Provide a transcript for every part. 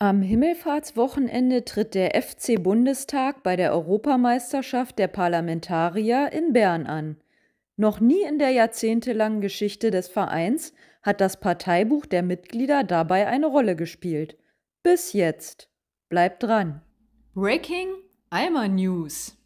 Am Himmelfahrtswochenende tritt der FC Bundestag bei der Europameisterschaft der Parlamentarier in Bern an. Noch nie in der jahrzehntelangen Geschichte des Vereins hat das Parteibuch der Mitglieder dabei eine Rolle gespielt. Bis jetzt. Bleibt dran. Breaking Eimer News.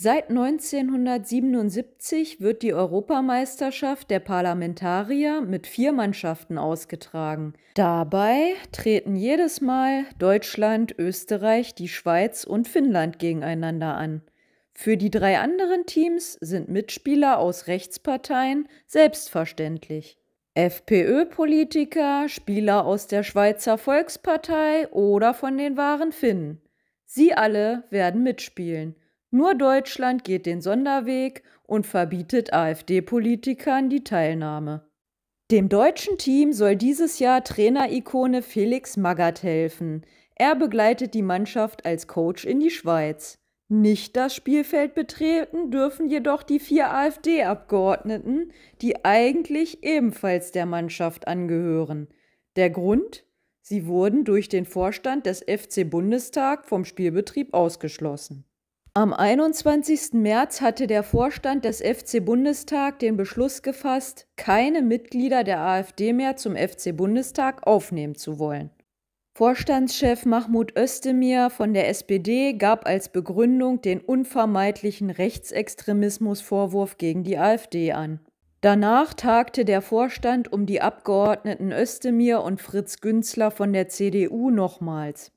Seit 1977 wird die Europameisterschaft der Parlamentarier mit vier Mannschaften ausgetragen. Dabei treten jedes Mal Deutschland, Österreich, die Schweiz und Finnland gegeneinander an. Für die drei anderen Teams sind Mitspieler aus Rechtsparteien selbstverständlich. FPÖ-Politiker, Spieler aus der Schweizer Volkspartei oder von den wahren Finnen. Sie alle werden mitspielen. Nur Deutschland geht den Sonderweg und verbietet AfD-Politikern die Teilnahme. Dem deutschen Team soll dieses Jahr Trainerikone Felix Magath helfen. Er begleitet die Mannschaft als Coach in die Schweiz. Nicht das Spielfeld betreten dürfen jedoch die vier AfD-Abgeordneten, die eigentlich ebenfalls der Mannschaft angehören. Der Grund? Sie wurden durch den Vorstand des FC Bundestag vom Spielbetrieb ausgeschlossen. Am 21. März hatte der Vorstand des FC Bundestag den Beschluss gefasst, keine Mitglieder der AfD mehr zum FC Bundestag aufnehmen zu wollen. Vorstandschef Mahmoud Özdemir von der SPD gab als Begründung den unvermeidlichen Rechtsextremismusvorwurf gegen die AfD an. Danach tagte der Vorstand um die Abgeordneten Özdemir und Fritz Günzler von der CDU nochmals.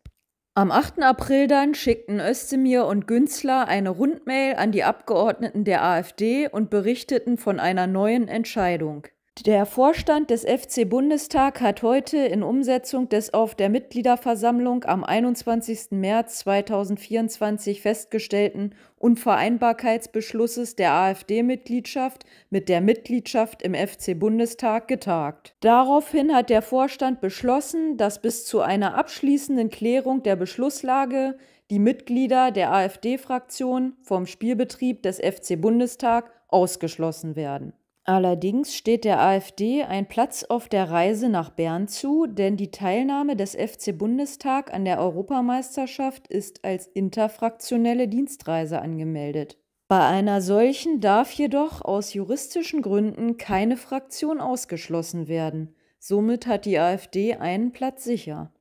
Am 8. April dann schickten Özdemir und Günzler eine Rundmail an die Abgeordneten der AfD und berichteten von einer neuen Entscheidung. Der Vorstand des FC Bundestag hat heute in Umsetzung des auf der Mitgliederversammlung am 21. März 2024 festgestellten Unvereinbarkeitsbeschlusses der AfD-Mitgliedschaft mit der Mitgliedschaft im FC Bundestag getagt. Daraufhin hat der Vorstand beschlossen, dass bis zu einer abschließenden Klärung der Beschlusslage die Mitglieder der AfD-Fraktion vom Spielbetrieb des FC Bundestag ausgeschlossen werden. Allerdings steht der AfD ein Platz auf der Reise nach Bern zu, denn die Teilnahme des FC Bundestag an der Europameisterschaft ist als interfraktionelle Dienstreise angemeldet. Bei einer solchen darf jedoch aus juristischen Gründen keine Fraktion ausgeschlossen werden. Somit hat die AfD einen Platz sicher.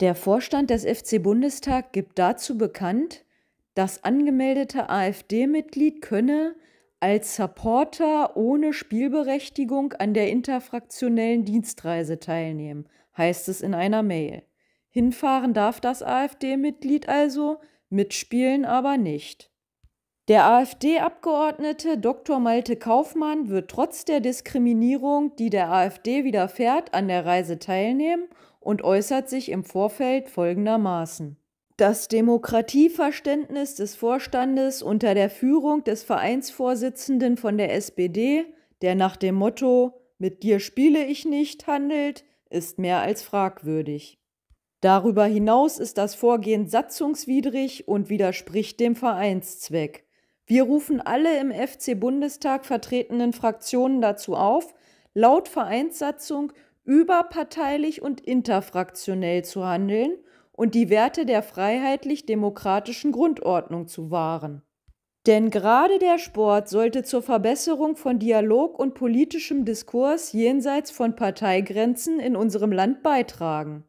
Der Vorstand des FC Bundestag gibt dazu bekannt, das angemeldete AfD-Mitglied könne als Supporter ohne Spielberechtigung an der interfraktionellen Dienstreise teilnehmen, heißt es in einer Mail. Hinfahren darf das AfD-Mitglied also, mitspielen aber nicht. Der AfD-Abgeordnete Dr. Malte Kaufmann wird trotz der Diskriminierung, die der AfD widerfährt, an der Reise teilnehmen und äußert sich im Vorfeld folgendermaßen. Das Demokratieverständnis des Vorstandes unter der Führung des Vereinsvorsitzenden von der SPD, der nach dem Motto Mit dir spiele ich nicht handelt, ist mehr als fragwürdig. Darüber hinaus ist das Vorgehen satzungswidrig und widerspricht dem Vereinszweck. Wir rufen alle im FC Bundestag vertretenen Fraktionen dazu auf, laut Vereinssatzung überparteilich und interfraktionell zu handeln – und die Werte der freiheitlich-demokratischen Grundordnung zu wahren. Denn gerade der Sport sollte zur Verbesserung von Dialog und politischem Diskurs jenseits von Parteigrenzen in unserem Land beitragen.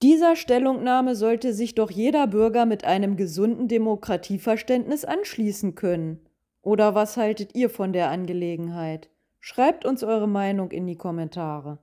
Dieser Stellungnahme sollte sich doch jeder Bürger mit einem gesunden Demokratieverständnis anschließen können. Oder was haltet ihr von der Angelegenheit? Schreibt uns eure Meinung in die Kommentare.